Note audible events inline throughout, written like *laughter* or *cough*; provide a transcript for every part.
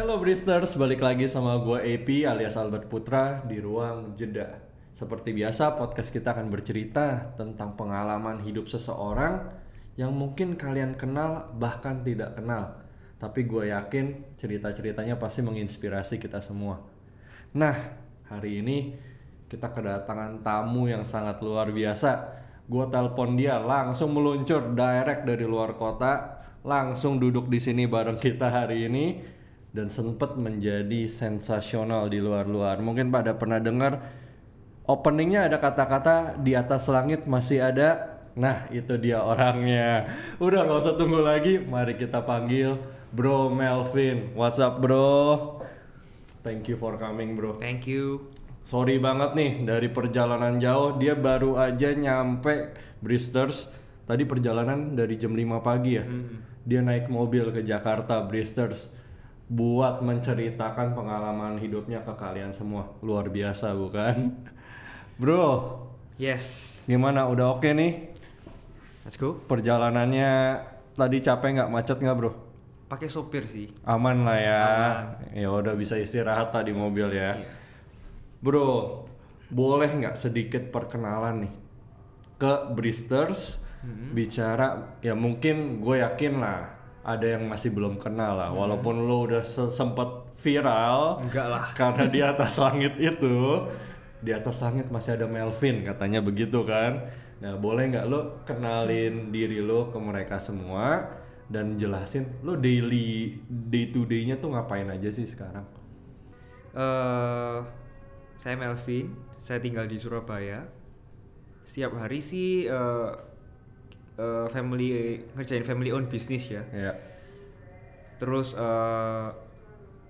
Hello Bristers, balik lagi sama gue AP alias Albert Putra di Ruang Jeda. Seperti biasa, podcast kita akan bercerita tentang pengalaman hidup seseorang yang mungkin kalian kenal bahkan tidak kenal. Tapi gue yakin cerita-ceritanya pasti menginspirasi kita semua. Nah, hari ini kita kedatangan tamu yang sangat luar biasa. Gue telepon dia langsung meluncur direct dari luar kota, langsung duduk di sini bareng kita hari ini dan sempat menjadi sensasional di luar-luar. Mungkin pada pernah dengar openingnya ada kata-kata di atas langit masih ada. Nah itu dia orangnya. Udah nggak usah tunggu lagi, mari kita panggil Bro Melvin. What's up Bro? Thank you for coming Bro. Thank you. Sorry banget nih dari perjalanan jauh dia baru aja nyampe Bristers. Tadi perjalanan dari jam 5 pagi ya. Mm -hmm. Dia naik mobil ke Jakarta Bristers buat menceritakan pengalaman hidupnya ke kalian semua. Luar biasa bukan? *laughs* Bro. Yes. Gimana? Udah oke okay nih? Let's go. Perjalanannya tadi capek nggak? Macet nggak bro? Pakai sopir sih. Aman lah ya. Ya udah bisa istirahat tadi mobil ya. Iya. Bro, boleh nggak sedikit perkenalan nih ke Bristers? Mm -hmm. Bicara ya mungkin gue yakin lah ada yang masih belum kenal lah hmm. walaupun lo udah sempet viral enggak lah *laughs* karena di atas langit itu di atas langit masih ada Melvin katanya begitu kan nah boleh nggak lo kenalin diri lo ke mereka semua dan jelasin lo daily day to day-nya tuh ngapain aja sih sekarang uh, saya Melvin saya tinggal di Surabaya setiap hari sih uh, uh, family ngerjain family owned business ya. Yeah. Terus uh,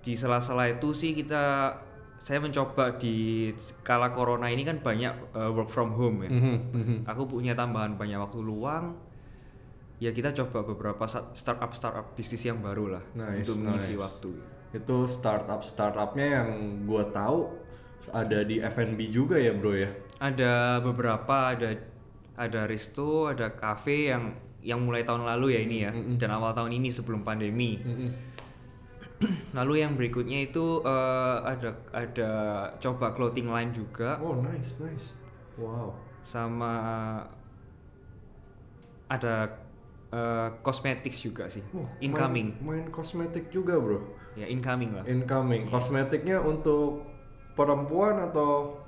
di sela-sela itu sih kita saya mencoba di kala corona ini kan banyak uh, work from home ya. Mm -hmm, Aku punya tambahan banyak waktu luang. Ya kita coba beberapa startup startup bisnis yang baru lah nice, untuk mengisi waktu. Itu startup startupnya yang gue tahu ada di F&B juga ya bro ya. Ada beberapa ada ada resto ada cafe yang yang mulai tahun lalu ya ini ya -hmm. dan awal tahun ini sebelum pandemi -hmm. *clears throat* lalu yang berikutnya itu uh, ada ada coba clothing line juga oh nice nice wow sama ada uh, cosmetics juga sih oh, incoming main, main kosmetik juga bro ya incoming lah incoming kosmetiknya iya. untuk perempuan atau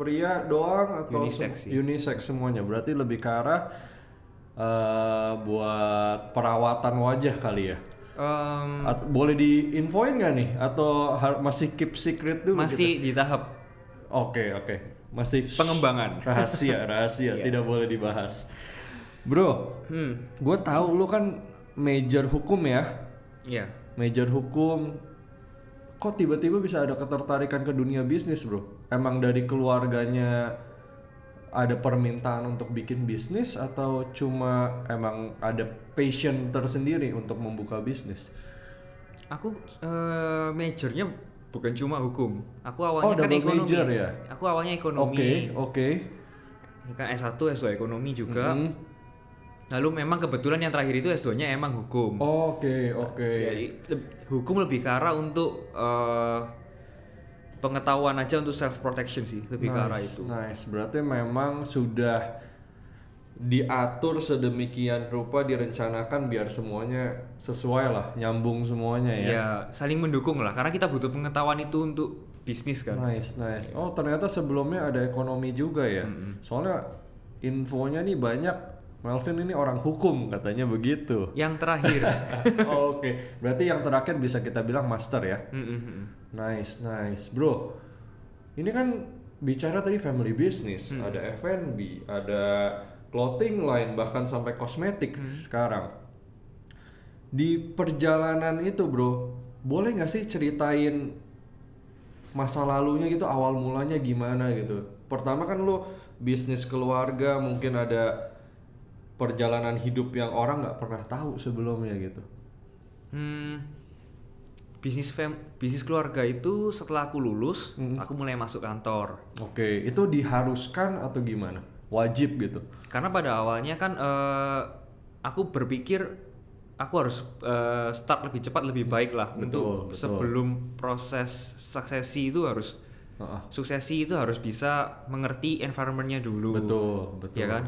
pria doang atau unisex, sem unisex semuanya berarti lebih ke arah uh, buat perawatan wajah kali ya um, At boleh diinfoin nggak nih atau masih keep secret dulu masih gitu? di tahap oke okay, oke okay. masih pengembangan *laughs* rahasia rahasia *laughs* yeah. tidak boleh dibahas bro hmm. gue tahu lu kan major hukum ya iya yeah. major hukum kok tiba-tiba bisa ada ketertarikan ke dunia bisnis bro emang dari keluarganya ada permintaan untuk bikin bisnis atau cuma emang ada passion tersendiri untuk membuka bisnis? Aku uh, majornya bukan cuma hukum. Aku awalnya oh, kan ekonomi. Major, ya? Aku awalnya ekonomi. Oke, okay, oke. Okay. Kan S1, S2 ekonomi juga. Mm -hmm. Lalu memang kebetulan yang terakhir itu S2-nya emang hukum. Oke, oh, oke. Okay. Jadi hukum lebih ke arah untuk uh, pengetahuan aja untuk self protection sih lebih nice, ke arah itu. Nice. Berarti memang sudah diatur sedemikian rupa direncanakan biar semuanya sesuai lah nyambung semuanya ya. Ya saling mendukung lah karena kita butuh pengetahuan itu untuk bisnis kan. Nice nice. Oh ternyata sebelumnya ada ekonomi juga ya. Mm -hmm. Soalnya infonya nih banyak Melvin ini orang hukum katanya begitu. Yang terakhir. *laughs* oh, Oke, okay. berarti yang terakhir bisa kita bilang master ya. Mm-hmm. Nice, nice, bro. Ini kan bicara tadi family business, mm. ada F&B, ada clothing line, bahkan sampai kosmetik mm. sekarang. Di perjalanan itu, bro, boleh nggak sih ceritain masa lalunya gitu, awal mulanya gimana gitu? Pertama kan lo bisnis keluarga, mungkin ada perjalanan hidup yang orang nggak pernah tahu sebelumnya gitu hmm, bisnis fam bisnis keluarga itu setelah aku lulus hmm. aku mulai masuk kantor oke okay. itu diharuskan atau gimana wajib gitu karena pada awalnya kan uh, aku berpikir aku harus uh, start lebih cepat lebih hmm. baik lah betul, betul. sebelum proses suksesi itu harus uh -uh. suksesi itu harus bisa mengerti environmentnya dulu betul betul ya kan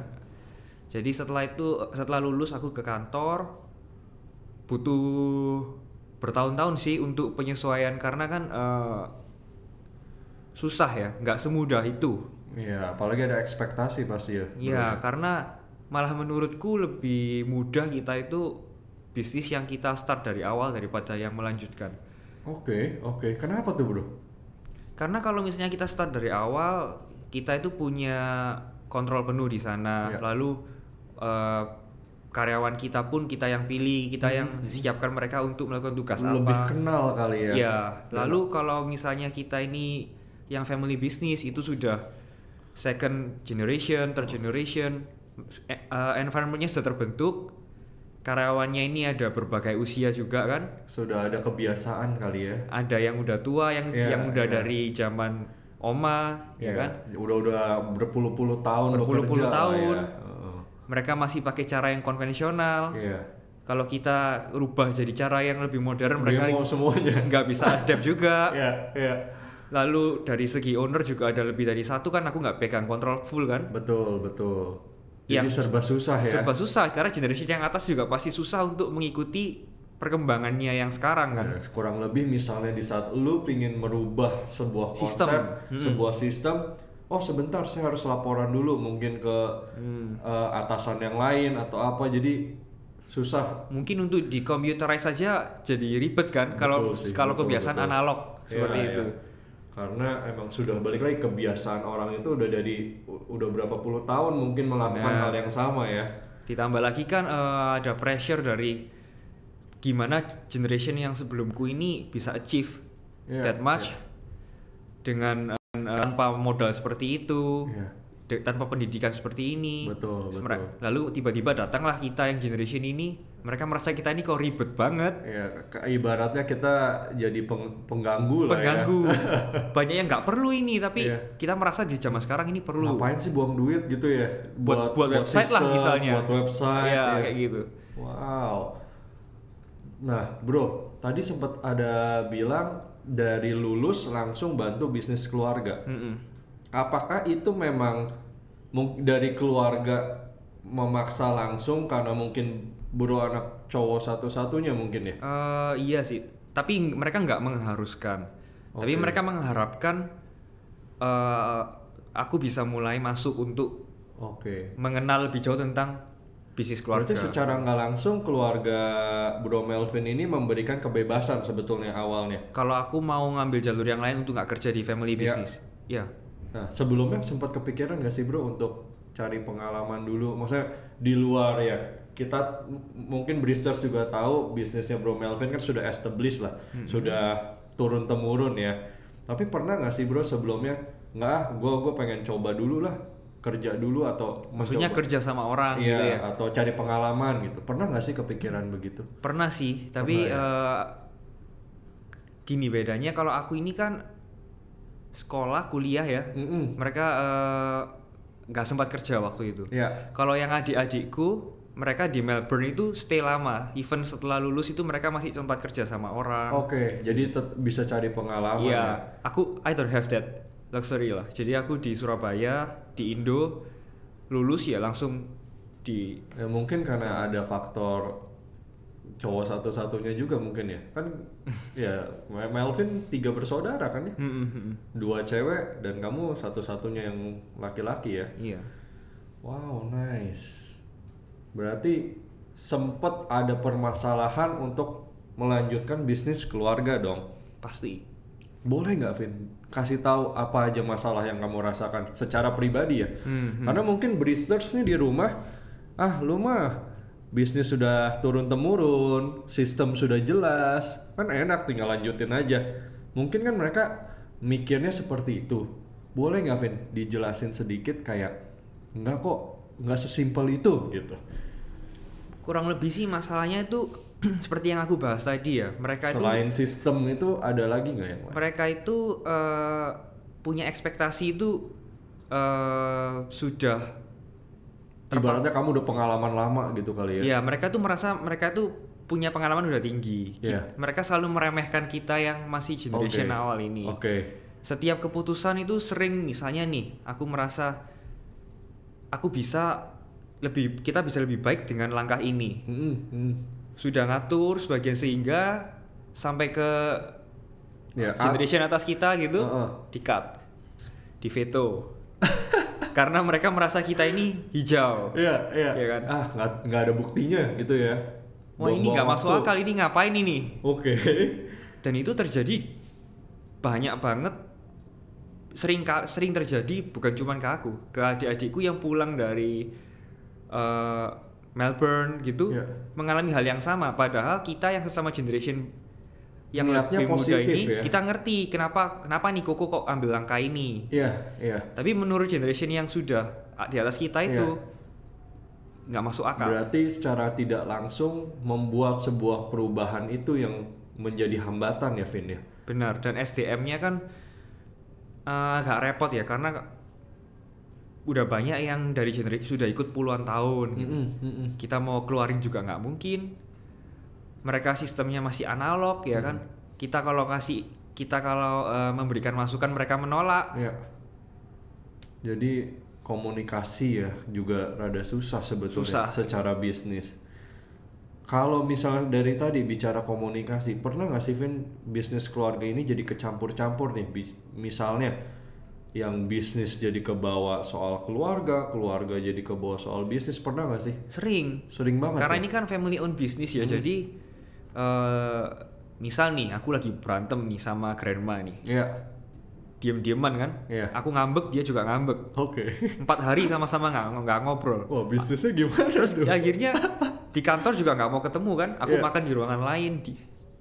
jadi setelah itu setelah lulus aku ke kantor butuh bertahun-tahun sih untuk penyesuaian karena kan uh, susah ya nggak semudah itu Iya, apalagi ada ekspektasi pasti ya. Iya, karena malah menurutku lebih mudah kita itu bisnis yang kita start dari awal daripada yang melanjutkan. Oke, oke. Kenapa tuh, Bro? Karena kalau misalnya kita start dari awal, kita itu punya kontrol penuh di sana. Ya. Lalu Eh, karyawan kita pun kita yang pilih, kita yang hmm. siapkan mereka untuk melakukan tugas Lebih apa. Lebih kenal kali ya. Ya, lalu kalau misalnya kita ini yang family business itu sudah second generation, third generation, uh, environmentnya sudah terbentuk, karyawannya ini ada berbagai usia juga kan sudah ada kebiasaan kali ya ada yang udah tua yang yeah, yang udah yeah. dari zaman oma yeah. ya iya. kan udah udah berpuluh-puluh tahun berpuluh-puluh tahun ya mereka masih pakai cara yang konvensional yeah. kalau kita rubah jadi cara yang lebih modern mereka mau semuanya *laughs* nggak bisa adapt juga *laughs* yeah, yeah. lalu dari segi owner juga ada lebih dari satu kan aku nggak pegang kontrol full kan betul betul yang serba susah ya serba susah karena generasi yang atas juga pasti susah untuk mengikuti perkembangannya yang sekarang kan ya, kurang lebih misalnya di saat lu pingin merubah sebuah konsep sistem. Hmm. sebuah sistem oh sebentar saya harus laporan dulu mungkin ke hmm. uh, atasan yang lain atau apa jadi susah mungkin untuk di computerize saja jadi ribet kan kalau kalau kebiasaan betul. analog iya, seperti ya, itu ya. karena emang sudah balik lagi kebiasaan orang itu udah dari udah berapa puluh tahun mungkin melakukan nah, hal yang sama ya ditambah lagi kan uh, ada pressure dari gimana generation yang sebelumku ini bisa achieve yeah, that much yeah. dengan uh, Eh, tanpa modal seperti itu yeah. Iya. tanpa pendidikan seperti ini betul, betul. lalu tiba-tiba datanglah kita yang generation ini mereka merasa kita ini kok ribet banget ya ibaratnya kita jadi peng pengganggu lah ya. pengganggu ya. *laughs* banyak yang nggak perlu ini tapi yeah. kita merasa di zaman sekarang ini perlu ngapain sih buang duit gitu ya buat buat, buat website system, lah misalnya buat website ya, ya kayak gitu wow nah bro tadi sempat ada bilang dari lulus langsung bantu bisnis keluarga. Mm -hmm. Apakah itu memang dari keluarga memaksa langsung karena mungkin buru anak cowok satu-satunya mungkin ya? Uh, iya sih, tapi mereka nggak mengharuskan. Okay. Tapi mereka mengharapkan uh, aku bisa mulai masuk untuk okay. mengenal lebih jauh tentang bisnis keluarga. Berarti secara nggak langsung keluarga Bro Melvin ini memberikan kebebasan sebetulnya awalnya. Kalau aku mau ngambil jalur yang lain untuk nggak kerja di family ya. business. Iya. Yeah. Nah sebelumnya sempat kepikiran nggak sih Bro untuk cari pengalaman dulu, maksudnya di luar ya. Kita mungkin Bristers juga tahu bisnisnya Bro Melvin kan sudah established lah, hmm. sudah turun temurun ya. Tapi pernah nggak sih Bro sebelumnya nggak, gue ah, gue pengen coba dulu lah kerja dulu atau maksudnya mencoba. kerja sama orang iya, gitu ya atau cari pengalaman gitu pernah nggak sih kepikiran begitu pernah sih tapi pernah, ya? Eh, gini bedanya kalau aku ini kan sekolah kuliah ya mm -mm. mereka eh, nggak uh, sempat kerja waktu itu yeah. kalau yang adik-adikku mereka di Melbourne itu stay lama even setelah lulus itu mereka masih sempat kerja sama orang oke okay, jadi bisa cari pengalaman yeah. ya aku I don't have that luxury lah jadi aku di Surabaya di Indo lulus ya langsung di ya, mungkin karena ada faktor cowok satu-satunya juga mungkin ya kan *laughs* ya Melvin tiga bersaudara kan ya dua cewek dan kamu satu-satunya yang laki-laki ya iya wow nice berarti sempet ada permasalahan untuk melanjutkan bisnis keluarga dong pasti boleh nggak Vin kasih tahu apa aja masalah yang kamu rasakan secara pribadi ya. Hmm, hmm. Karena mungkin research nih di rumah, ah lu mah bisnis sudah turun temurun, sistem sudah jelas, kan enak tinggal lanjutin aja. Mungkin kan mereka mikirnya seperti itu. Boleh nggak Vin dijelasin sedikit kayak nggak kok nggak sesimpel itu gitu. Kurang lebih sih masalahnya itu *clears throat* seperti yang aku bahas tadi ya, mereka selain itu, sistem itu ada lagi nggak yang Mereka itu uh, punya ekspektasi itu uh, sudah Ibaratnya kamu udah pengalaman lama gitu kali ya? Ya mereka tuh merasa mereka tuh punya pengalaman udah tinggi. Yeah. Mereka selalu meremehkan kita yang masih generation okay. awal ini. Oke. Okay. Setiap keputusan itu sering misalnya nih, aku merasa aku bisa lebih kita bisa lebih baik dengan langkah ini. Mm -hmm sudah ngatur sebagian sehingga sampai ke ya, generation atas kita gitu uh -uh. di cut di veto *laughs* karena mereka merasa kita ini hijau iya iya ya kan ah nggak ada buktinya gitu ya wah oh, ini nggak masuk akal ini ngapain ini oke okay. dan itu terjadi banyak banget sering sering terjadi bukan cuma ke aku ke adik-adikku yang pulang dari uh, Melbourne gitu yeah. mengalami hal yang sama padahal kita yang sesama generation yang Niatnya lebih muda ini ya? kita ngerti kenapa kenapa nih Koko kok ambil langkah ini. Iya, yeah, iya. Yeah. Tapi menurut generation yang sudah di atas kita ya. itu yeah. nggak masuk akal. Berarti secara tidak langsung membuat sebuah perubahan itu yang menjadi hambatan ya Vin ya. Benar dan SDM-nya kan uh, eh, agak repot ya karena udah banyak yang dari genre sudah ikut puluhan tahun mm -hmm. Mm -hmm. kita mau keluarin juga nggak mungkin mereka sistemnya masih analog ya mm -hmm. kan kita kalau kasih kita kalau uh, memberikan masukan mereka menolak ya. jadi komunikasi ya juga rada susah sebetulnya susah. secara bisnis kalau misalnya dari tadi bicara komunikasi pernah nggak sih Vin bisnis keluarga ini jadi kecampur-campur nih misalnya yang bisnis jadi kebawa soal keluarga, keluarga jadi kebawa soal bisnis pernah gak sih? Sering. Sering banget. Karena ya? ini kan family owned business ya, hmm. jadi uh, misal nih aku lagi berantem nih sama grandma nih. Iya. Yeah. Diem-dieman kan? Iya. Yeah. Aku ngambek, dia juga ngambek. Oke. Okay. Empat hari sama-sama nggak -sama ngobrol. Wah bisnisnya gimana? Terus akhirnya di kantor juga nggak mau ketemu kan? Aku yeah. makan di ruangan lain. Di,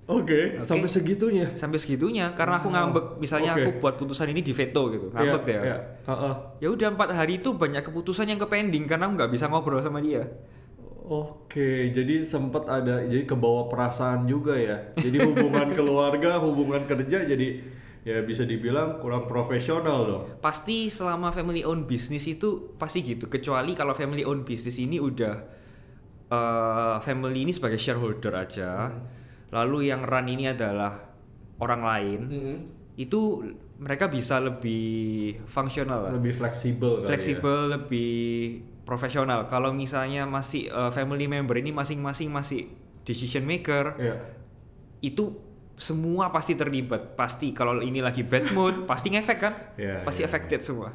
Oke. Okay. Sampai segitunya. Sampai segitunya karena aku ngambek misalnya okay. aku buat putusan ini di veto gitu. Iya, ngambek yeah, deh. Yeah. Uh -uh. Ya udah empat hari itu banyak keputusan yang ke pending karena aku nggak bisa ngobrol sama dia. Oke, jadi sempat ada jadi kebawa perasaan juga ya. Jadi hubungan *laughs* keluarga, hubungan kerja jadi ya bisa dibilang kurang profesional dong. Pasti selama family owned business itu pasti gitu. Kecuali kalau family owned business ini udah uh, family ini sebagai shareholder aja. Hmm lalu yang run ini adalah orang lain mm -hmm. itu mereka bisa lebih fungsional lebih fleksibel ya. fleksibel ya. lebih profesional kalau misalnya masih uh, family member ini masing-masing masih decision maker yeah. itu semua pasti terlibat pasti kalau ini lagi bad mood pasti ngefek kan yeah, pasti yeah, affected yeah. semua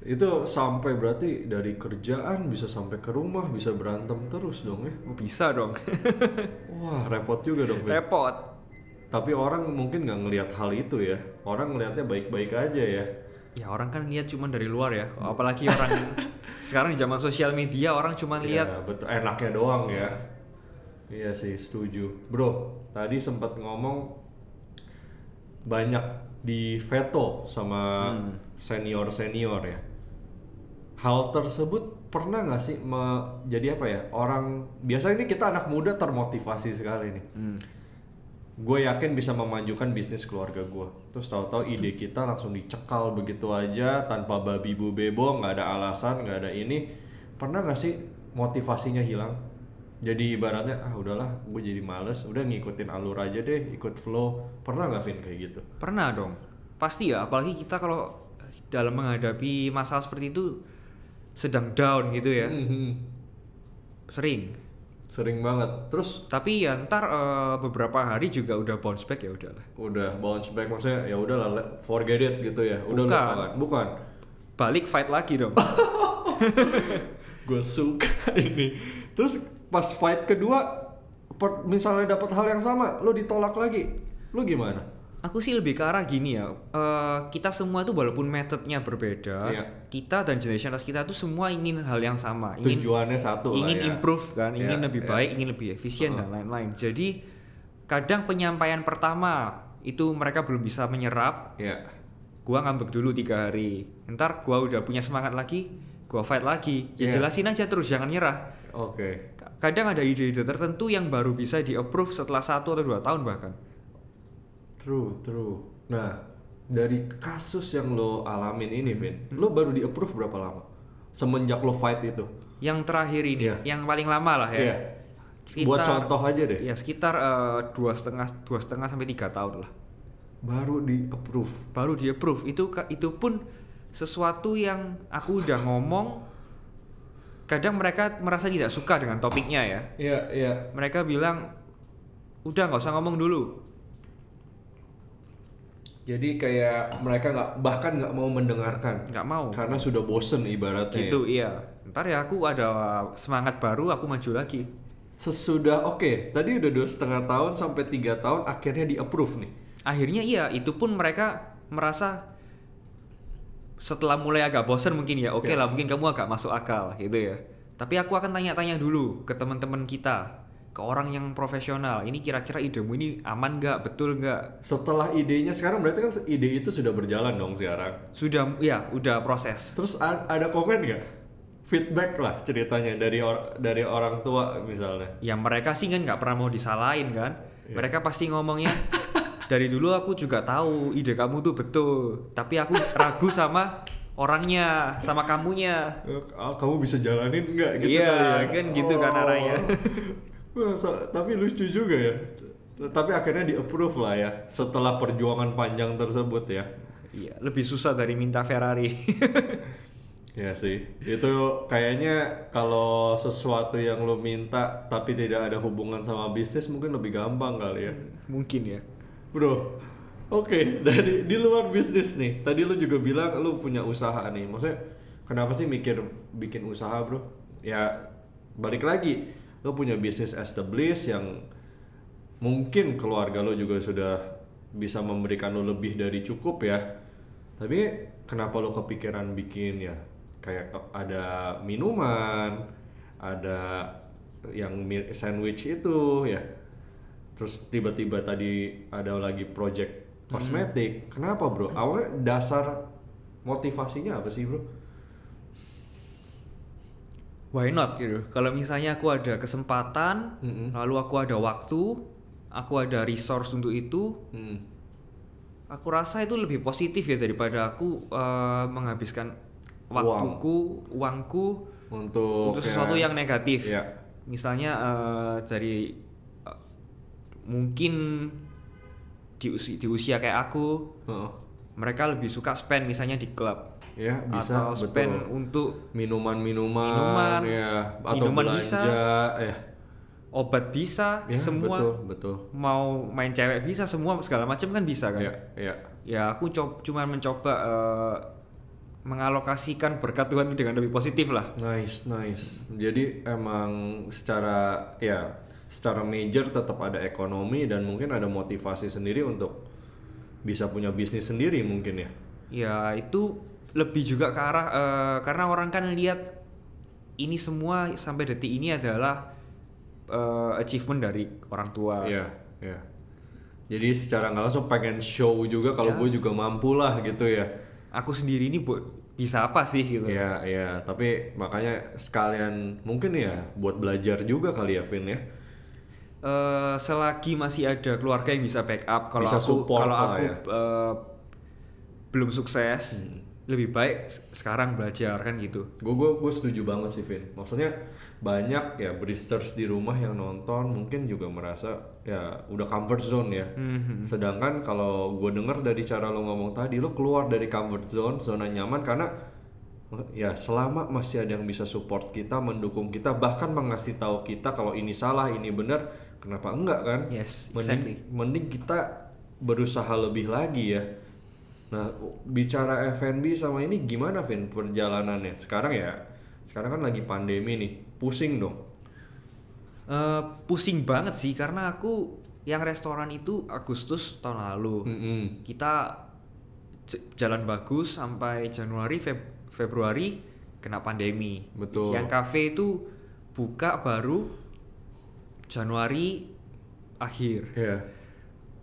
itu sampai berarti dari kerjaan bisa sampai ke rumah bisa berantem terus dong ya? Bisa dong. *laughs* Wah repot juga dong. Repot. Tapi orang mungkin nggak ngelihat hal itu ya. Orang ngelihatnya baik-baik aja ya. Ya orang kan lihat cuma dari luar ya. Apalagi orang *laughs* sekarang di zaman sosial media orang cuma iya, lihat. betul enaknya doang ya. Iya sih setuju, bro. Tadi sempat ngomong banyak di veto sama hmm. senior senior ya hal tersebut pernah nggak sih jadi apa ya orang biasa ini kita anak muda termotivasi sekali nih hmm. gue yakin bisa memajukan bisnis keluarga gue terus tahu-tahu ide kita langsung dicekal begitu aja tanpa babi bu bebo nggak ada alasan nggak ada ini pernah nggak sih motivasinya hilang jadi ibaratnya ah udahlah gue jadi males udah ngikutin alur aja deh ikut flow pernah nggak Vin kayak gitu pernah dong pasti ya apalagi kita kalau dalam menghadapi masalah seperti itu sedang down gitu ya mm-hmm. sering sering banget terus tapi ya ntar uh, beberapa hari juga udah bounce back ya udahlah udah bounce back maksudnya ya udahlah forget it gitu ya udah bukan lupakan. bukan balik fight lagi dong *laughs* gue suka ini terus pas fight kedua misalnya dapat hal yang sama lo ditolak lagi lo gimana aku sih lebih ke arah gini ya uh, kita semua tuh walaupun metodenya berbeda iya. kita dan generasi atas kita tuh semua ingin hal yang sama ingin tujuannya satu ingin lah, ya. improve kan yeah, ingin iya, lebih yeah. baik ingin lebih efisien uh dan lain-lain jadi kadang penyampaian pertama itu mereka belum bisa menyerap yeah. gua ngambek dulu tiga hari ntar gua udah punya semangat lagi gua fight lagi ya yeah. jelasin aja terus jangan nyerah oke okay. kadang ada ide-ide tertentu yang baru bisa di approve setelah satu atau dua tahun bahkan True, true. Nah, dari kasus yang lo alamin ini, Vin, hmm. lo baru di approve berapa lama? Semenjak lo fight itu? Yang terakhir ini, yeah. yang paling lama lah ya. Yeah. Sekitar, Buat contoh aja deh. Ya sekitar eh, dua setengah, dua setengah sampai tiga tahun lah. Baru di approve. Baru di approve. Itu itu pun sesuatu yang aku udah ngomong kadang mereka merasa tidak suka dengan topiknya ya. Iya, yeah, iya. Yeah. Mereka bilang udah nggak usah ngomong dulu. Jadi kayak mereka nggak bahkan nggak mau mendengarkan. Nggak mau. Karena sudah bosen ibaratnya. Itu iya. Ntar ya aku ada semangat baru aku maju lagi. Sesudah oke okay, tadi udah dua setengah tahun sampai tiga tahun akhirnya di approve nih. Akhirnya iya itu pun mereka merasa setelah mulai agak bosen mungkin ya oke okay iya. yeah. lah mungkin kamu agak masuk akal gitu ya. Tapi aku akan tanya-tanya dulu ke teman-teman kita ke orang yang profesional ini kira-kira idemu ini aman nggak betul nggak setelah idenya sekarang berarti kan ide itu sudah berjalan dong sekarang sudah ya udah proses terus ada komen nggak feedback lah ceritanya dari or dari orang tua misalnya ya mereka sih kan nggak pernah mau disalahin kan ya. mereka pasti ngomongnya dari dulu aku juga tahu ide kamu tuh betul tapi aku ragu sama orangnya sama kamunya eh, kamu bisa jalanin nggak gitu iya, kan, ya? kan gitu oh. kan arahnya oh tapi lucu juga ya. Tapi akhirnya di approve lah ya setelah perjuangan panjang tersebut ya. Iya, lebih susah dari minta Ferrari. *laughs* ya sih, itu kayaknya kalau sesuatu yang lo minta tapi tidak ada hubungan sama bisnis mungkin lebih gampang kali ya. Mungkin ya. Bro, oke okay, dari di luar bisnis nih. Tadi lo juga bilang lo punya usaha nih. Maksudnya kenapa sih mikir bikin usaha bro? Ya balik lagi lo punya bisnis established yang mungkin keluarga lo juga sudah bisa memberikan lo lebih dari cukup ya tapi kenapa lo kepikiran bikin ya kayak ada minuman ada yang sandwich itu ya terus tiba-tiba tadi ada lagi project hmm. kosmetik hmm. kenapa bro awalnya dasar motivasinya apa sih bro why not gitu kalau misalnya aku ada kesempatan mm -hmm. lalu aku ada waktu aku ada resource untuk itu mm. aku rasa itu lebih positif ya daripada aku uh, menghabiskan waktuku Uang. uangku untuk, untuk ya. sesuatu yang negatif Yeah. misalnya uh, dari uh, mungkin di usia, di usia kayak aku uh. mereka lebih suka spend misalnya di klub ya bisa atau spend untuk minuman-minuman minuman, ya atau minuman bisa, ya obat bisa ya, semua betul, betul. mau main cewek bisa semua segala macam kan bisa kan ya ya, ya aku cuma mencoba uh, mengalokasikan berkat Tuhan dengan lebih positif lah nice nice jadi emang secara ya secara major tetap ada ekonomi dan mungkin ada motivasi sendiri untuk bisa punya bisnis sendiri mungkin ya ya itu lebih juga ke arah uh, karena orang kan lihat ini semua sampai detik ini adalah uh, achievement dari orang tua. Iya, yeah, iya. Yeah. Jadi secara nggak langsung pengen show juga kalau yeah. gue juga mampu lah gitu ya. Aku sendiri ini buat bisa apa sih gitu. Iya, iya, tapi makanya sekalian mungkin ya buat belajar juga kali ya Vin ya. Uh, selagi masih ada keluarga yang bisa backup kalau aku kalau aku ya. uh, belum sukses. Hmm lebih baik sekarang belajar kan gitu. Gue gue gue setuju banget sih Vin. Maksudnya banyak ya bristers di rumah yang nonton mungkin juga merasa ya udah comfort zone ya. Mm-hmm. Sedangkan kalau gue dengar dari cara lo ngomong tadi lo keluar dari comfort zone zona nyaman karena ya selama masih ada yang bisa support kita, mendukung kita, bahkan mengasih tahu kita kalau ini salah, ini benar, kenapa enggak kan? Yes, exactly. Mending, mending kita berusaha lebih lagi ya Nah, bicara F&B sama ini gimana Vin perjalanannya? Sekarang ya, sekarang kan lagi pandemi nih, pusing dong. Uh, pusing banget sih karena aku yang restoran itu Agustus tahun lalu. Mm -hmm. Kita jalan bagus sampai Januari Feb Februari kena pandemi. Betul. Yang kafe itu buka baru Januari akhir. Yeah.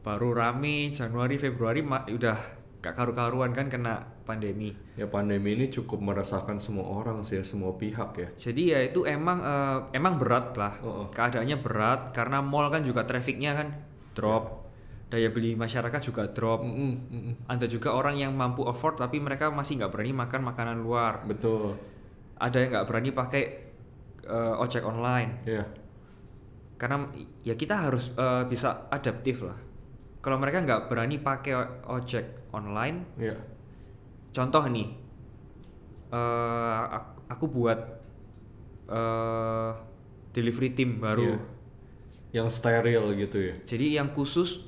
Baru rame Januari Februari udah gak karu-karuan kan kena pandemi. Ya pandemi ini cukup meresahkan semua orang sih ya, semua pihak ya. Jadi ya itu emang uh, emang berat lah. Uh -uh. Keadaannya berat karena mall kan juga trafficnya kan drop. Daya beli masyarakat juga drop. Mm -mm, mm -mm. Ada juga orang yang mampu afford tapi mereka masih nggak berani makan makanan luar. Betul. Ada yang nggak berani pakai uh, ojek online. Iya. Yeah. Karena ya kita harus uh, bisa adaptif lah kalau mereka nggak berani pakai ojek online yeah. contoh nih uh, aku buat uh, delivery team baru yeah. yang steril gitu ya jadi yang khusus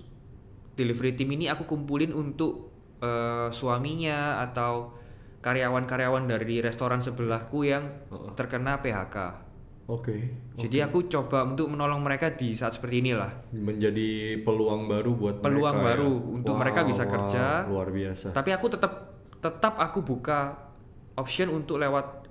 delivery team ini aku kumpulin untuk uh, suaminya atau karyawan-karyawan dari restoran sebelahku yang uh -uh. terkena PHK Oke. Okay, Jadi okay. aku coba untuk menolong mereka di saat seperti inilah. Menjadi peluang baru buat peluang mereka, ya? baru ya? untuk wow, mereka bisa wow, kerja. Luar biasa. Tapi aku tetap tetap aku buka option untuk lewat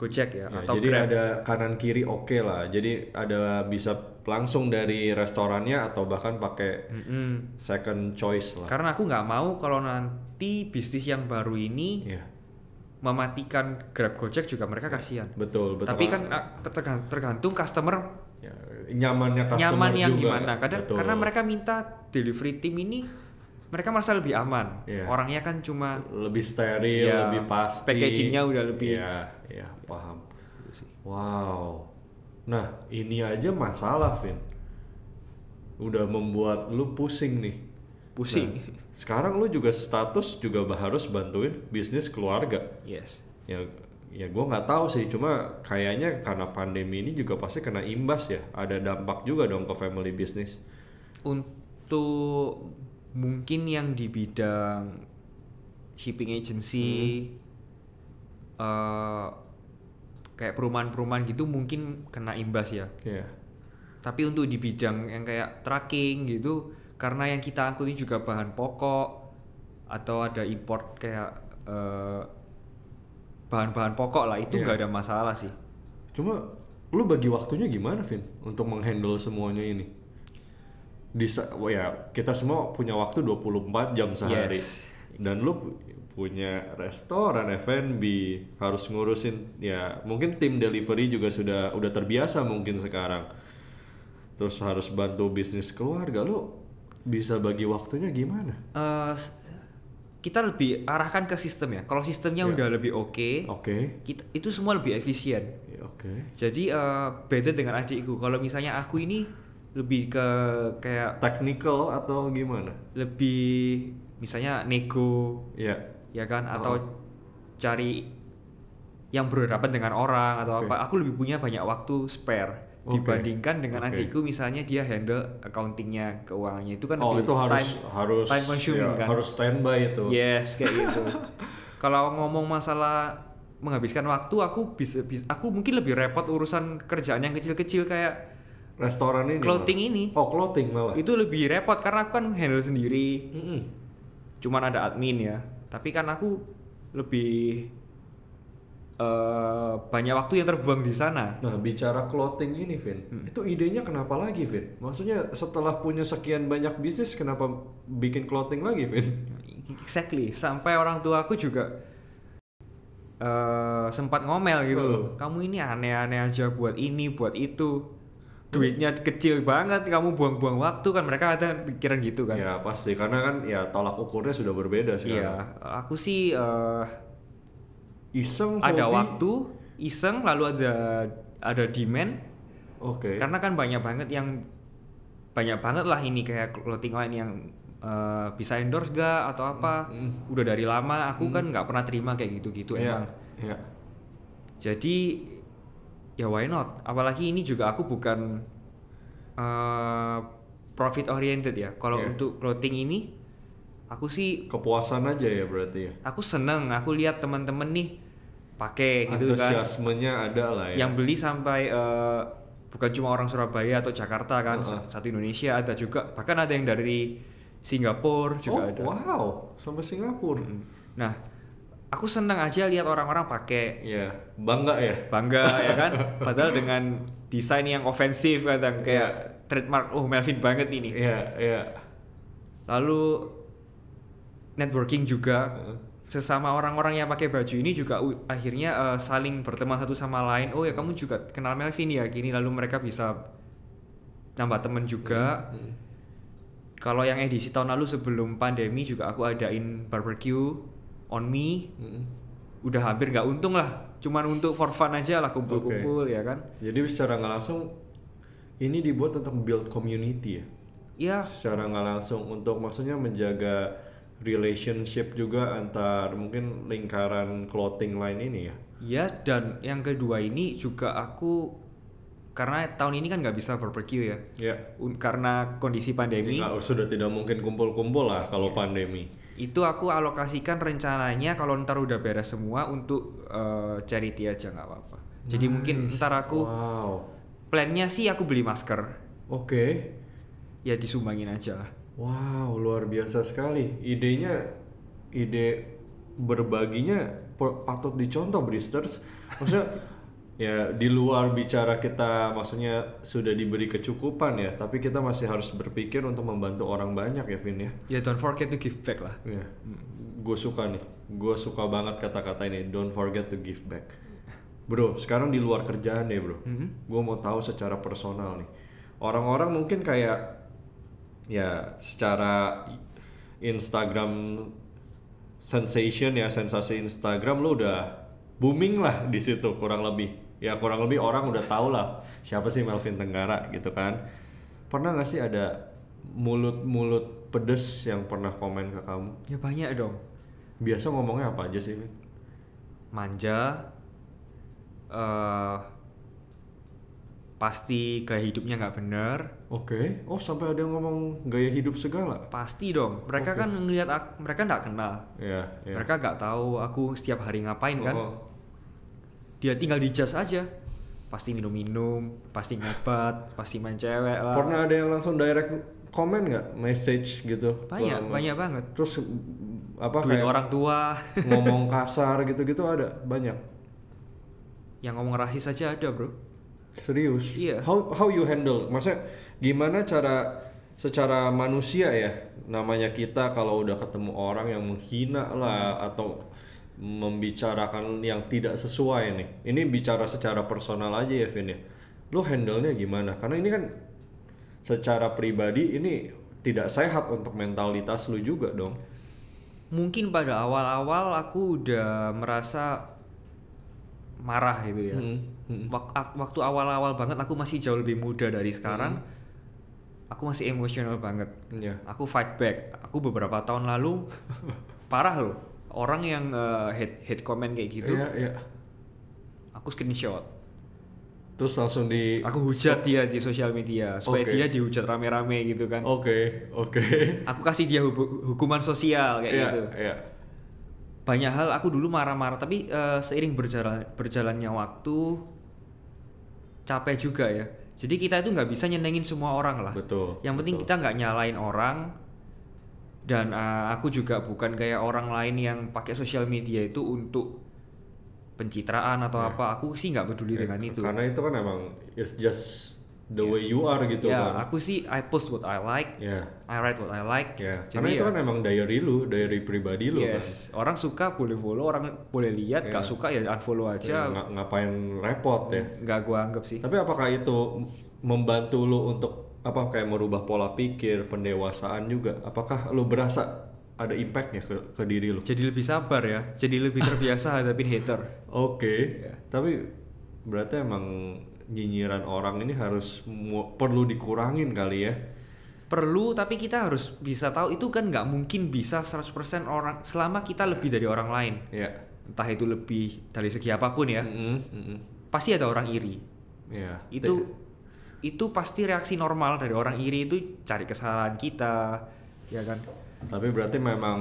Gojek ya, ya atau jadi Grab. ada kanan kiri oke okay lah. Jadi ada bisa langsung dari restorannya atau bahkan pakai mm -hmm. second choice lah. Karena aku nggak mau kalau nanti bisnis yang baru ini yeah mematikan Grab Gojek juga mereka ya, kasihan. Betul, betul. Tapi kan eh, tergantung customer ya, nyamannya customer nyaman yang juga. gimana. Kadang betul. karena mereka minta delivery team ini mereka merasa lebih aman. Yeah. Orangnya kan cuma lebih steril, ya, lebih pasti. Packagingnya udah lebih. Iya, ya, paham. Wow. Nah, ini aja masalah, Vin. Udah membuat lu pusing nih. Pusing. Nah, sekarang lu juga status juga harus bantuin bisnis keluarga yes ya ya gue nggak tahu sih cuma kayaknya karena pandemi ini juga pasti kena imbas ya ada dampak juga dong ke family business untuk mungkin yang di bidang shipping agency hmm. uh, kayak perumahan-perumahan gitu mungkin kena imbas ya yeah. tapi untuk di bidang yang kayak tracking gitu karena yang kita angkut juga bahan pokok atau ada import kayak bahan eh, bahan-bahan pokok lah itu iya. nggak yeah. ada masalah sih. Cuma lu bagi waktunya gimana, Vin, untuk menghandle semuanya ini? Di well, oh ya kita semua punya waktu 24 jam sehari. Yes. Dan lu punya restoran F&B harus ngurusin ya mungkin tim delivery juga sudah udah terbiasa mungkin sekarang terus harus bantu bisnis keluarga lu bisa bagi waktunya gimana? Uh, kita lebih arahkan ke sistem ya. Kalau sistemnya yeah. udah lebih oke, okay, okay. itu semua lebih efisien. Iya, oke. Okay. Jadi uh, beda dengan adikku. Kalau misalnya aku ini lebih ke kayak technical atau gimana? Lebih misalnya nego, yeah. ya kan? Atau oh. cari yang berhadapan dengan orang atau okay. apa. Aku lebih punya banyak waktu spare dibandingkan dengan okay. adikku misalnya dia handle accountingnya keuangannya itu kan oh, lebih itu harus, time harus time consuming ya, kan harus standby itu yes kayak gitu *laughs* kalau ngomong masalah menghabiskan waktu aku bisa, bisa aku mungkin lebih repot urusan kerjaan yang kecil-kecil kayak restoran ini clothing ini oh clothing malah itu lebih repot karena aku kan handle sendiri mm -hmm. cuman ada admin ya tapi kan aku lebih uh, banyak waktu yang terbuang di sana. Nah, bicara clothing ini, Vin, hmm. itu idenya kenapa lagi, Vin? Maksudnya setelah punya sekian banyak bisnis, kenapa bikin clothing lagi, Vin? Exactly. Sampai orang tua aku juga uh, sempat ngomel gitu loh. Hmm. Kamu ini aneh-aneh aja buat ini, buat itu. Hmm. Duitnya kecil banget, kamu buang-buang waktu kan mereka ada pikiran gitu kan? Ya pasti, karena kan ya tolak ukurnya sudah berbeda sih. Iya, aku sih uh, iseng ada waktu iseng lalu ada ada demand oke okay. karena kan banyak banget yang banyak banget lah ini kayak clothing line yang uh, bisa endorse gak atau apa mm udah dari lama aku mm. kan nggak pernah terima kayak gitu-gitu yeah. emang yeah. jadi ya why not apalagi ini juga aku bukan uh, eh, profit oriented ya kalau yeah. untuk clothing ini aku sih kepuasan aja ya berarti ya aku seneng aku lihat teman-teman nih pakai gitu kan antusiasmenya ada lah ya yang beli sampai uh, bukan cuma orang Surabaya atau Jakarta kan uh -huh. satu Indonesia ada juga bahkan ada yang dari Singapura juga oh, ada wow sampai Singapura nah aku seneng aja lihat orang-orang pakai iya. yeah. bangga ya bangga *laughs* ya kan padahal dengan desain yang ofensif kadang kayak yeah. trademark oh Melvin banget ini yeah, yeah. lalu networking juga sesama orang-orang yang pakai baju ini juga akhirnya uh, saling berteman satu sama lain oh ya kamu juga kenal Melvin ya gini lalu mereka bisa nambah temen juga hmm. kalau yang edisi tahun lalu sebelum pandemi juga aku adain barbecue on me hmm. udah hampir nggak untung lah cuman untuk for fun aja lah kumpul-kumpul okay. ya kan jadi secara nggak langsung ini dibuat untuk build community ya Iya. Secara nggak langsung untuk maksudnya menjaga relationship juga antar mungkin lingkaran clothing line ini ya. Iya dan yang kedua ini juga aku karena tahun ini kan nggak bisa berpergiu ya. Iya. Karena kondisi pandemi. Ya, sudah tidak mungkin kumpul-kumpul lah kalau ya. pandemi. Itu aku alokasikan rencananya kalau ntar udah beres semua untuk uh, charity aja nggak apa-apa. Jadi mungkin ntar aku wow. plannya sih aku beli masker. Oke. Okay. Ya disumbangin aja lah Wow, luar biasa sekali. Idenya, ide berbaginya patut dicontoh Bristers. Maksudnya *laughs* ya di luar bicara kita maksudnya sudah diberi kecukupan ya, tapi kita masih harus berpikir untuk membantu orang banyak ya Vin ya. Ya yeah, don't forget to give back lah. Ya. Hmm. Gue suka nih, gue suka banget kata-kata ini don't forget to give back. Bro, sekarang di luar kerjaan deh bro, mm -hmm. gue mau tahu secara personal nih. Orang-orang mungkin kayak ya secara Instagram sensation ya sensasi Instagram lu udah booming lah di situ kurang lebih ya kurang lebih orang udah tau lah siapa sih Melvin Tenggara gitu kan pernah gak sih ada mulut-mulut pedes yang pernah komen ke kamu ya banyak dong biasa ngomongnya apa aja sih manja uh, pasti gaya hidupnya nggak bener. Oke. Okay. Oh sampai ada yang ngomong gaya hidup segala? Pasti dong. Mereka okay. kan ngelihat mereka nggak kenal. Yeah, yeah. Mereka nggak tahu aku setiap hari ngapain kan. oh. kan. Dia tinggal di jazz aja. Pasti minum-minum, pasti ngobat, pasti main cewek lah. Pernah ada yang langsung direct komen nggak, message gitu? Banyak, Kurang banyak banget. Terus apa? Duit kayak orang tua. ngomong kasar gitu-gitu ada banyak. Yang ngomong rasis aja ada bro Serius? Iya. How how you handle? Maksudnya gimana cara secara manusia ya namanya kita kalau udah ketemu orang yang menghina lah hmm. atau membicarakan yang tidak sesuai nih. Ini bicara secara personal aja ya Vin ya. Lu handle-nya gimana? Karena ini kan secara pribadi ini tidak sehat untuk mentalitas lu juga dong. Mungkin pada awal-awal aku udah merasa marah gitu ya. Hmm hmm. waktu awal-awal banget aku masih jauh lebih muda dari sekarang hmm. aku masih emosional banget yeah. aku fight back aku beberapa tahun lalu *laughs* parah loh orang yang uh, hate hate comment kayak gitu yeah, yeah. aku screenshot terus langsung di aku hujat dia di sosial media supaya okay. dia dihujat rame-rame gitu kan oke okay, oke okay. aku kasih dia hukuman sosial kayak yeah, gitu yeah banyak hal aku dulu marah-marah tapi uh, seiring berjalan berjalannya waktu capek juga ya jadi kita itu nggak bisa nyenengin semua orang lah betul yang penting betul. kita nggak nyalain orang dan uh, aku juga bukan kayak orang lain yang pakai sosial media itu untuk pencitraan atau yeah. apa aku sih nggak peduli yeah. dengan itu karena itu kan emang it's just the yeah. way iya. you are gitu yeah, kan. aku sih I post what I like, yeah. I write what I like. Yeah. Karena itu ya, kan emang diary lu, diary pribadi lu kan. yes. kan. Orang suka boleh follow, orang boleh lihat, yeah. gak suka ya unfollow aja. Yeah, ng ngapain repot ya? Gak gua anggap sih. Tapi apakah itu membantu lu untuk apa kayak merubah pola pikir, pendewasaan juga? Apakah lu berasa ada impactnya ke, ke diri lo. Jadi lebih sabar ya, jadi lebih terbiasa *laughs* hadapin hater. Oke, okay. Ya. yeah. tapi berarti emang nyinyiran orang ini harus perlu dikurangin kali ya perlu tapi kita harus bisa tahu itu kan nggak mungkin bisa 100% orang selama kita lebih dari orang lain ya. entah itu lebih dari segi apapun ya mm -hmm. Mm -hmm. pasti ada orang iri ya. itu itu pasti reaksi normal dari orang iri itu cari kesalahan kita ya kan tapi berarti memang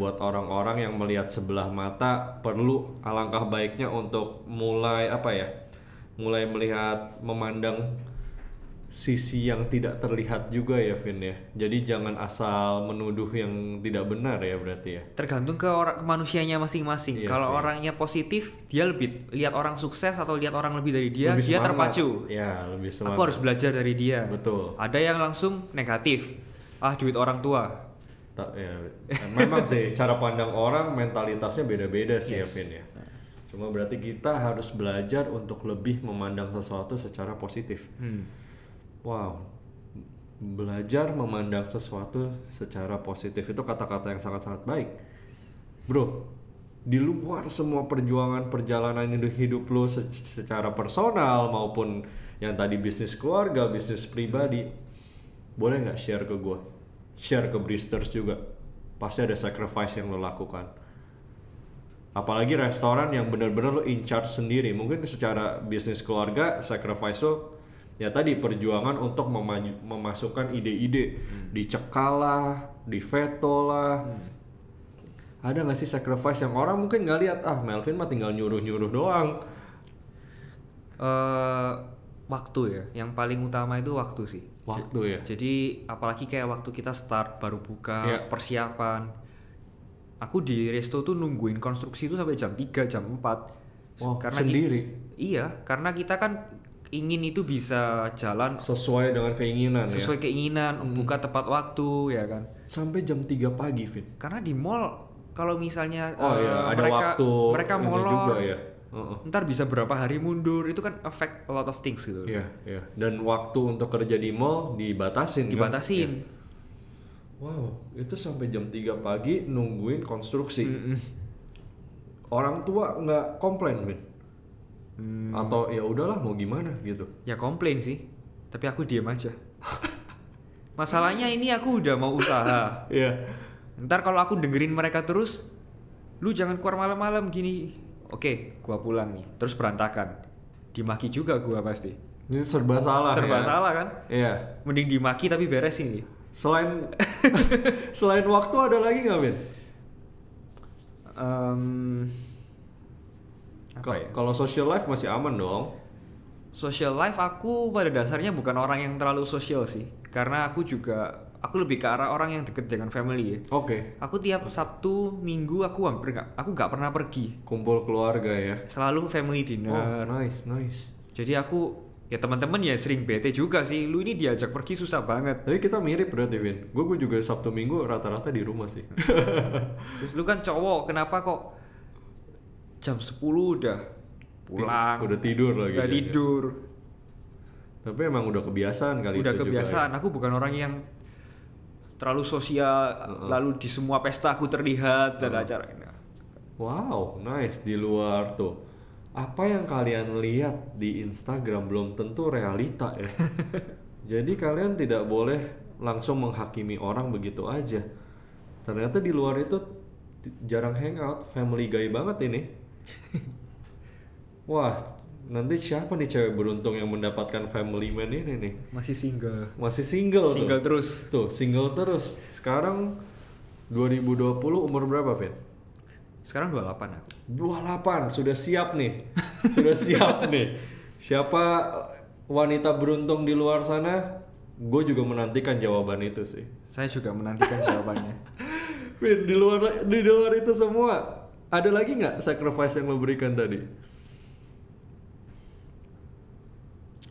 buat orang-orang yang melihat sebelah mata perlu alangkah baiknya untuk mulai apa ya mulai melihat memandang sisi yang tidak terlihat juga ya Vin ya. Jadi jangan asal menuduh yang tidak benar ya berarti ya. Tergantung ke orang ke manusianya masing-masing. Iya Kalau orangnya positif, dia lebih lihat orang sukses atau lihat orang lebih dari dia, lebih dia semangat. terpacu. Ya, lebih semangat. Aku harus belajar dari dia. Betul. Ada yang langsung negatif. Ah, duit orang tua. Tak, ya. Memang sih cara pandang orang mentalitasnya beda-beda sih yes. ya Vin ya. Cuma berarti kita harus belajar untuk lebih memandang sesuatu secara positif. Hmm. Wow, belajar memandang sesuatu secara positif itu kata-kata yang sangat-sangat baik. Bro, di luar semua perjuangan perjalanan hidup lo secara personal maupun yang tadi bisnis keluarga, bisnis pribadi, boleh nggak share ke gue? Share ke Bristers juga. Pasti ada sacrifice yang lo lakukan apalagi restoran yang benar-benar lo in charge sendiri mungkin secara bisnis keluarga sacrifice lo ya tadi perjuangan untuk memaju, memasukkan ide-ide hmm. dicekal lah, Hmm. Ada nggak sih sacrifice yang orang mungkin nggak lihat ah Melvin mah tinggal nyuruh-nyuruh doang. Uh, waktu ya, yang paling utama itu waktu sih. Waktu ya. Jadi apalagi kayak waktu kita start baru buka yeah. persiapan aku di resto tuh nungguin konstruksi itu sampai jam 3, jam 4. Wah, karena sendiri. iya, karena kita kan ingin itu bisa jalan sesuai dengan keinginan ya? sesuai ya? keinginan hmm. buka tepat waktu ya kan sampai jam 3 pagi Fit karena di mall kalau misalnya oh, uh, iya. Eh, ada mereka waktu mereka molor juga ya Uh -uh. ntar bisa berapa hari mundur itu kan affect a lot of things gitu. Iya, yeah, iya. Yeah. Dan waktu untuk kerja di mall dibatasin. Kan? Dibatasin. Kan? Yeah wow itu sampai jam 3 pagi nungguin konstruksi mm -hmm. orang tua nggak komplain kan? hmm. atau ya udahlah mau gimana gitu ya komplain sih tapi aku diam aja *laughs* masalahnya ini aku udah mau usaha *laughs* yeah. ntar kalau aku dengerin mereka terus lu jangan keluar malam-malam gini oke gua pulang nih terus berantakan dimaki juga gua pasti ini serba salah serba ya? salah kan iya yeah. mending dimaki tapi beres ini Selain *laughs* selain waktu ada lagi nggak, Min? Um, ya? Kalau social life masih aman dong. Social life aku pada dasarnya bukan orang yang terlalu sosial sih, karena aku juga aku lebih ke arah orang yang deket dengan family ya. Oke. Okay. Aku tiap Sabtu Minggu aku hampir gak, aku nggak pernah pergi. Kumpul keluarga ya. Selalu family dinner. Oh, nice, nice. Jadi aku ya teman-teman ya sering bete juga sih lu ini diajak pergi susah banget tapi kita mirip berarti Vin gue juga sabtu minggu rata-rata di rumah sih *laughs* terus lu kan cowok kenapa kok jam 10 udah pulang udah tidur lagi udah tidur ya. tidur tapi emang udah kebiasaan kali udah kebiasaan juga, ya. aku bukan orang yang terlalu sosial uh -uh. lalu di semua pesta aku terlihat dan uh -uh. acara wow nice di luar tuh apa yang kalian lihat di Instagram belum tentu realita ya. *laughs* Jadi kalian tidak boleh langsung menghakimi orang begitu aja. Ternyata di luar itu jarang hangout, family guy banget ini. *laughs* Wah, nanti siapa nih cewek beruntung yang mendapatkan family man ini nih? Masih single. Masih single. Single tuh. terus. Tuh, single terus. Sekarang 2020 umur berapa, Vin? Sekarang 28 aku. 28 sudah siap nih. sudah siap *laughs* nih. Siapa eh, wanita beruntung di luar sana? Gue juga menantikan jawaban itu sih. Saya juga menantikan jawabannya. *laughs* Win, di luar di luar itu semua ada lagi nggak sacrifice yang lo berikan tadi?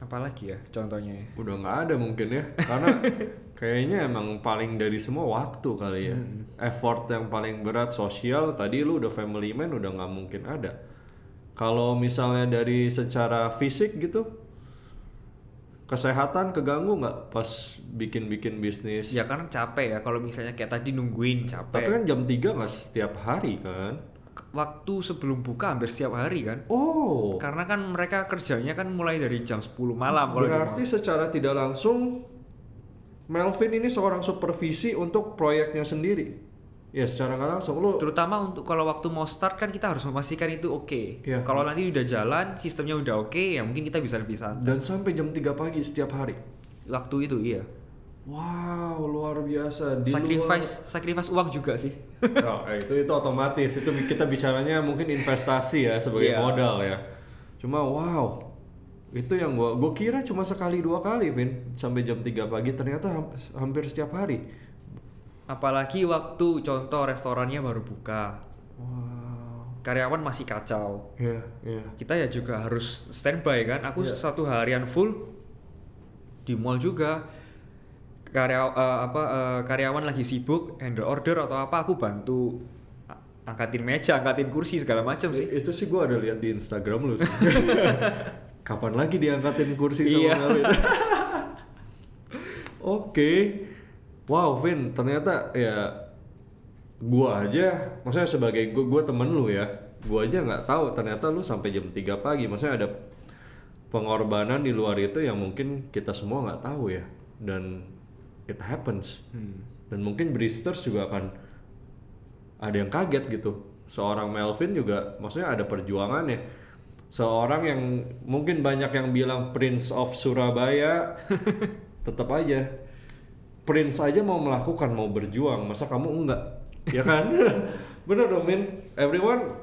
apalagi ya contohnya ya? udah nggak ada mungkin ya karena *laughs* kayaknya emang paling dari semua waktu kali ya hmm. effort yang paling berat sosial tadi lu udah family man udah nggak mungkin ada kalau misalnya dari secara fisik gitu kesehatan keganggu nggak pas bikin-bikin bisnis? Ya karena capek ya kalau misalnya kayak tadi nungguin capek. Tapi kan jam tiga mas setiap hari kan? waktu sebelum buka hampir setiap hari kan. Oh. Karena kan mereka kerjanya kan mulai dari jam 10 malam. Gitu. Berarti malam. secara tidak langsung Melvin ini seorang supervisi untuk proyeknya sendiri. Ya secara nggak langsung lu terutama untuk kalau waktu mau start kan kita harus memastikan itu oke. Okay. Ya. Kalau nanti udah jalan, sistemnya udah oke, okay, ya mungkin kita bisa lebih santai. Dan sampai jam 3 pagi setiap hari. Waktu itu iya. Wow, luar biasa. Di sacrifice luar... sacrifice uang juga sih. *laughs* oh, eh, itu itu otomatis. Itu kita bicaranya mungkin investasi ya sebagai yeah. modal ya. Cuma wow. Itu yang gua gua kira cuma sekali dua kali, Vin, sampai jam 3 pagi ternyata hampir setiap hari. Apalagi waktu contoh restorannya baru buka. Wow. Karyawan masih kacau. Iya, yeah, yeah. Kita ya juga harus standby kan. Aku yeah. satu harian full di mall juga karya uh, apa uh, karyawan lagi sibuk handle order atau apa aku bantu angkatin meja, angkatin kursi segala macam sih. Itu sih gue ada lihat di Instagram lu. *laughs* Kapan lagi diangkatin kursi sama iya. *laughs* Oke. Okay. Wow, Vin, ternyata ya gue aja, maksudnya sebagai gue gua temen lu ya, gue aja nggak tahu ternyata lu sampai jam 3 pagi, maksudnya ada pengorbanan di luar itu yang mungkin kita semua nggak tahu ya. Dan it happens hmm. dan mungkin Bristers juga akan ada yang kaget gitu seorang Melvin juga maksudnya ada perjuangan ya seorang yang mungkin banyak yang bilang Prince of Surabaya *laughs* tetap aja Prince aja mau melakukan mau berjuang masa kamu enggak ya kan *laughs* bener dong Min everyone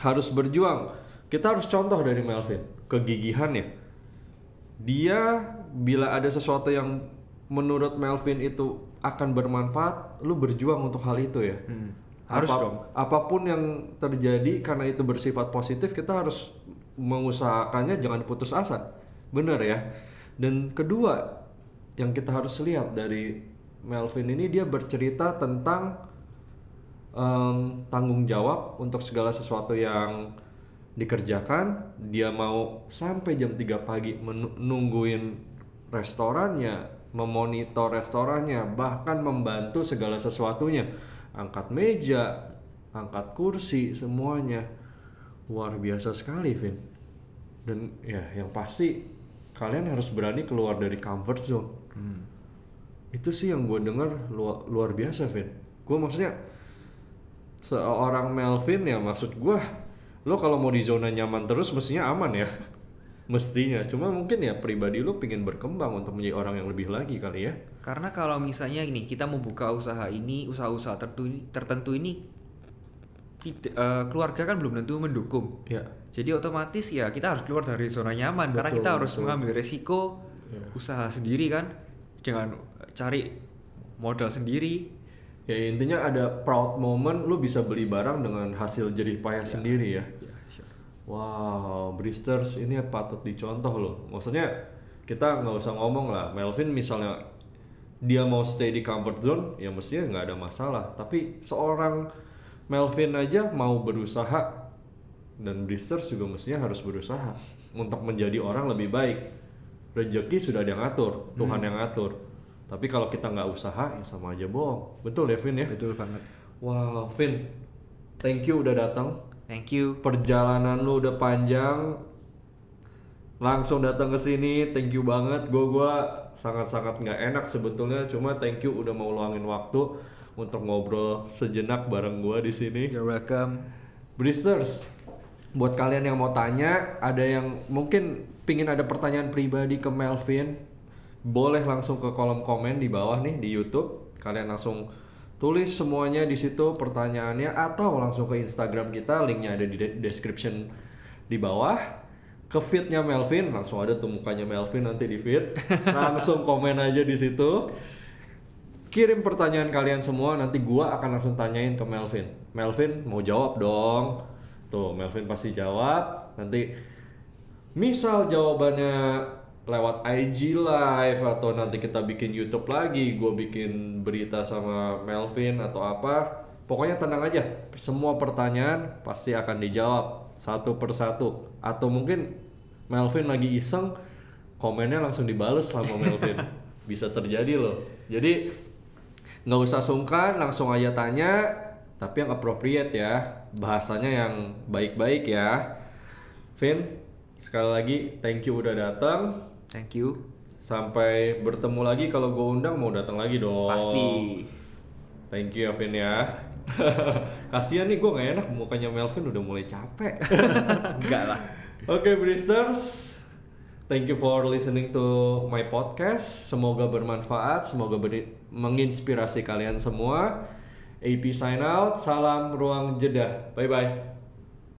harus berjuang kita harus contoh dari Melvin kegigihannya dia bila ada sesuatu yang menurut Melvin itu akan bermanfaat, lu berjuang untuk hal itu ya. Hmm. Harus Apa, dong. Apapun yang terjadi karena itu bersifat positif, kita harus mengusahakannya jangan putus asa. Bener ya. Dan kedua yang kita harus lihat dari Melvin ini dia bercerita tentang um, tanggung jawab untuk segala sesuatu yang dikerjakan. Dia mau sampai jam 3 pagi menungguin restorannya, memonitor restorannya, bahkan membantu segala sesuatunya. Angkat meja, angkat kursi, semuanya. Luar biasa sekali, Vin. Dan ya yang pasti kalian harus berani keluar dari comfort zone. Hmm. Itu sih yang gue denger luar, luar biasa, Vin. Gue maksudnya seorang Melvin ya maksud gue lo kalau mau di zona nyaman terus mestinya aman ya mestinya cuma mungkin ya pribadi lu pingin berkembang untuk menjadi orang yang lebih lagi kali ya karena kalau misalnya ini kita buka usaha ini usaha-usaha tertentu tertentu ini tidak, uh, eh, keluarga kan belum tentu mendukung ya. jadi otomatis ya kita harus keluar dari zona nyaman betul, karena kita harus mengambil resiko ya. usaha sendiri kan jangan cari modal sendiri ya intinya ada proud moment lu bisa beli barang dengan hasil jerih payah ya. sendiri ya wow Bristers ini patut dicontoh loh maksudnya kita nggak usah ngomong lah Melvin misalnya dia mau stay di comfort zone ya mestinya nggak ada masalah tapi seorang Melvin aja mau berusaha dan Bristers juga mestinya harus berusaha untuk menjadi orang lebih baik rezeki sudah ada yang ngatur Tuhan hmm. yang ngatur tapi kalau kita nggak usaha ya sama aja bohong betul ya Vin ya betul banget wow Vin thank you udah datang Thank you. Perjalanan lu udah panjang. Langsung datang ke sini, thank you banget. Gue gua sangat-sangat nggak enak sebetulnya, cuma thank you udah mau luangin waktu untuk ngobrol sejenak bareng gua di sini. You're welcome. Bristers, buat kalian yang mau tanya, ada yang mungkin pingin ada pertanyaan pribadi ke Melvin, boleh langsung ke kolom komen di bawah nih di YouTube. Kalian langsung Tulis semuanya di situ pertanyaannya atau langsung ke Instagram kita, linknya ada di description di bawah. Ke feednya Melvin, langsung ada tuh mukanya Melvin nanti di feed. *laughs* langsung komen aja di situ. Kirim pertanyaan kalian semua, nanti gua akan langsung tanyain ke Melvin. Melvin mau jawab dong. Tuh, Melvin pasti jawab. Nanti misal jawabannya lewat IG live atau nanti kita bikin YouTube lagi, gue bikin berita sama Melvin atau apa. Pokoknya tenang aja, semua pertanyaan pasti akan dijawab satu persatu. Atau mungkin Melvin lagi iseng, komennya langsung dibales sama Melvin. *laughs* Bisa terjadi loh. Jadi nggak usah sungkan, langsung aja tanya, tapi yang appropriate ya, bahasanya yang baik-baik ya. Vin, sekali lagi thank you udah datang Thank you. Sampai bertemu lagi kalau gue undang mau datang lagi dong. Pasti. Thank you Alvin ya. *laughs* Kasian nih gue nggak enak mukanya Melvin udah mulai capek. *laughs* Enggak lah. Oke, okay, Bristers. Thank you for listening to my podcast. Semoga bermanfaat, semoga ber menginspirasi kalian semua. AP sign out, salam ruang jeda. Bye bye.